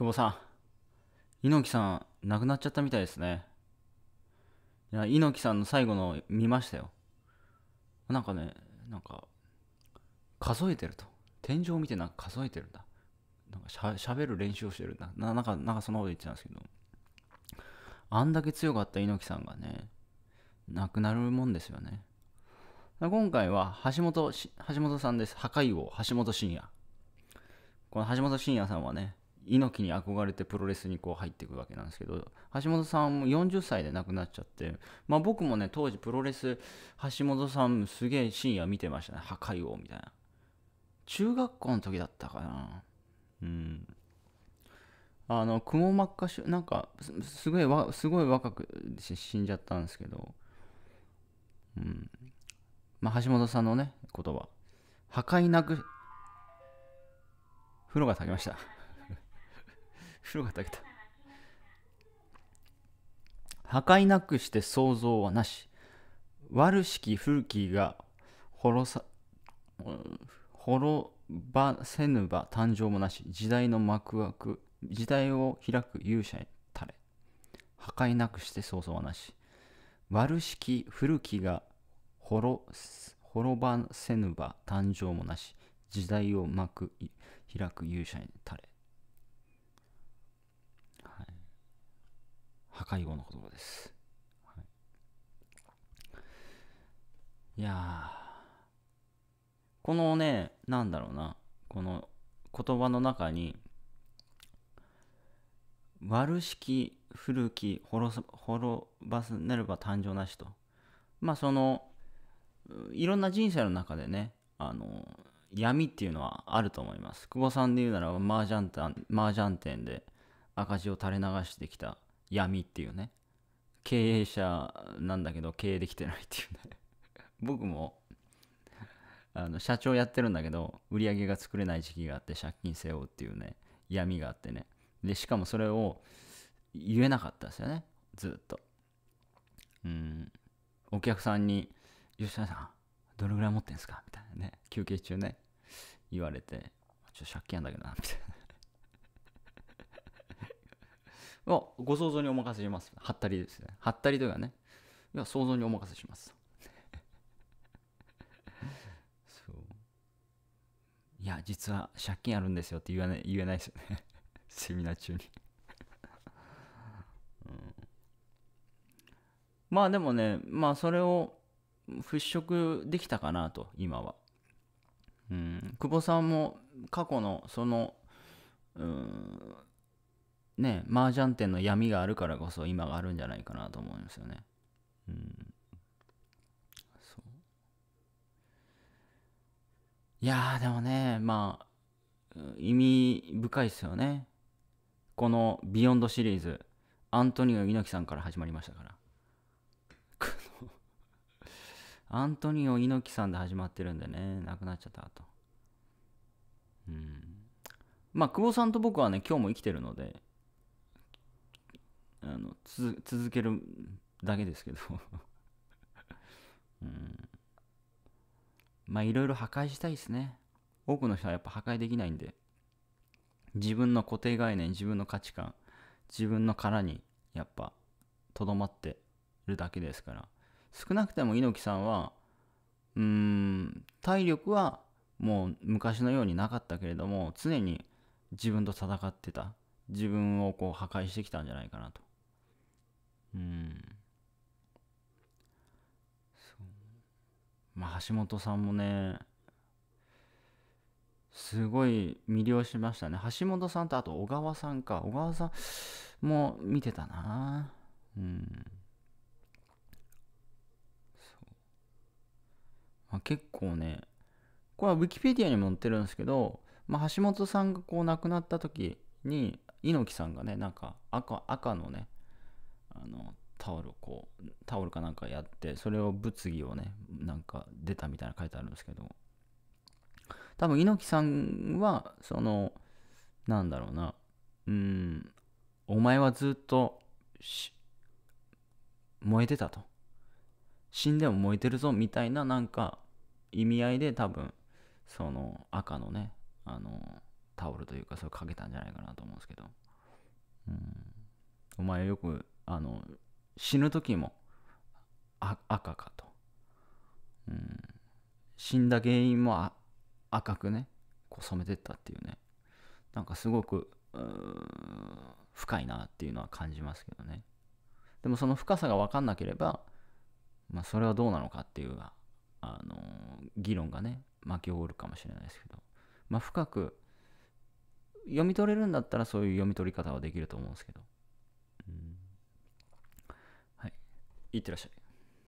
久保さん、猪木さん、亡くなっちゃったみたいですね。いや、猪木さんの最後の見ましたよ。なんかね、なんか、数えてると。天井を見てなんか数えてるんだ。なんかしゃべる練習をしてるんだ。ななんか、なんかそんなこと言ってたんですけど。あんだけ強かった猪木さんがね、亡くなるもんですよね。今回は橋本、橋本さんです。破壊王、橋本真也。この橋本真也さんはね、猪木に憧れてプロレスにこう入っていくわけなんですけど橋本さんも40歳で亡くなっちゃって、まあ、僕もね当時プロレス橋本さんすげえ深夜見てましたね破壊王みたいな中学校の時だったかなうんあのくも膜下腫なんかすごいわすごい若く死んじゃったんですけどうんまあ橋本さんのね言葉破壊なく風呂が炊けました風呂が炊けた。破壊なくして想像はなし。悪しき古きが滅さ、滅ばせぬば誕生もなし。時代の幕枠、時代を開く勇者へ垂れ。破壊なくして想像はなし。悪しき古きが滅、滅ばせぬば誕生もなし。時代を幕開く勇者に垂れ。破壊後の言葉です。はい、いやこのね、なんだろうな、この言葉の中に、悪しき古き滅ばすねれば誕生なしと。まあその、いろんな人生の中でね、あの、闇っていうのはあると思います。久保さんで言うなら、麻雀麻雀店で赤字を垂れ流してきた闇っていうね経営者なんだけど経営できてないっていうね 僕もあの社長やってるんだけど売り上げが作れない時期があって借金背負うっていうね闇があってねでしかもそれを言えなかったですよねずっとうんお客さんに「吉田さんどれぐらい持ってんすか?」みたいなね休憩中ね言われて「ちょっと借金あんだけどな」みたいないご想像にお任せします。はったりですね。はったりというかね。いや、想像にお任せします。そう。いや、実は借金あるんですよって言わない、言えないですよね。セミナー中にうん、まあでもね、まあそれを払拭できたかなと、今は。うん、久保さんも過去のその、うん、ね麻雀店の闇があるからこそ今があるんじゃないかなと思いますよねうんそういやーでもねまあ意味深いですよねこの「ビヨンド」シリーズアントニオ猪木さんから始まりましたから アントニオ猪木さんで始まってるんでね亡くなっちゃったとうんまあ久保さんと僕はね今日も生きてるのであの続けるだけですけど うん、まあいろいろ破壊したいですね多くの人はやっぱ破壊できないんで自分の固定概念自分の価値観自分の殻にやっぱとどまってるだけですから少なくても猪木さんはうーん体力はもう昔のようになかったけれども常に自分と戦ってた自分をこう破壊してきたんじゃないかなとうんまあ橋本さんもねすごい魅了しましたね橋本さんとあと小川さんか小川さんも見てたなうんまあ、結構ねこれはウィキペディアにも載ってるんですけど、まあ、橋本さんがこう亡くなった時に猪木さんがねなんか赤赤のねタオルをこうタオルかなんかやってそれを物議をねなんか出たみたいな書いてあるんですけど多分猪木さんはそのなんだろうなうんお前はずっと燃えてたと死んでも燃えてるぞみたいななんか意味合いで多分その赤のねあのタオルというかそれかけたんじゃないかなと思うんですけど、うん、お前よくあの死ぬ時も赤かと、うん、死んだ原因も赤くねこう染めてったっていうねなんかすごく深いなっていうのは感じますけどねでもその深さが分かんなければ、まあ、それはどうなのかっていうあの議論がね巻き起こるかもしれないですけど、まあ、深く読み取れるんだったらそういう読み取り方はできると思うんですけどいってらっしゃい。